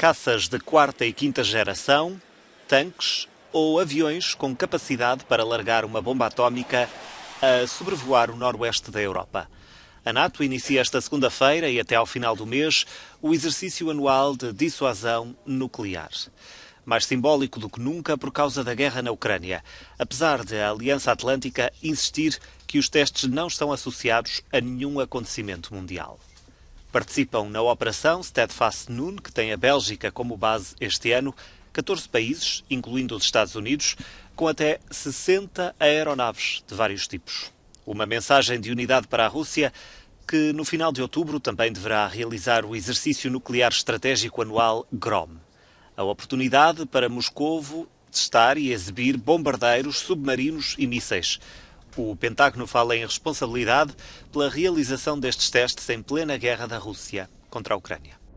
caças de quarta e quinta geração, tanques ou aviões com capacidade para largar uma bomba atómica a sobrevoar o noroeste da Europa. A NATO inicia esta segunda-feira e até ao final do mês o exercício anual de dissuasão nuclear. Mais simbólico do que nunca por causa da guerra na Ucrânia, apesar de a Aliança Atlântica insistir que os testes não estão associados a nenhum acontecimento mundial. Participam na operação Steadfast Noon, que tem a Bélgica como base este ano, 14 países, incluindo os Estados Unidos, com até 60 aeronaves de vários tipos. Uma mensagem de unidade para a Rússia, que no final de outubro também deverá realizar o exercício nuclear estratégico anual GROM. A oportunidade para Moscovo testar e exibir bombardeiros, submarinos e mísseis. O Pentágono fala em responsabilidade pela realização destes testes em plena guerra da Rússia contra a Ucrânia.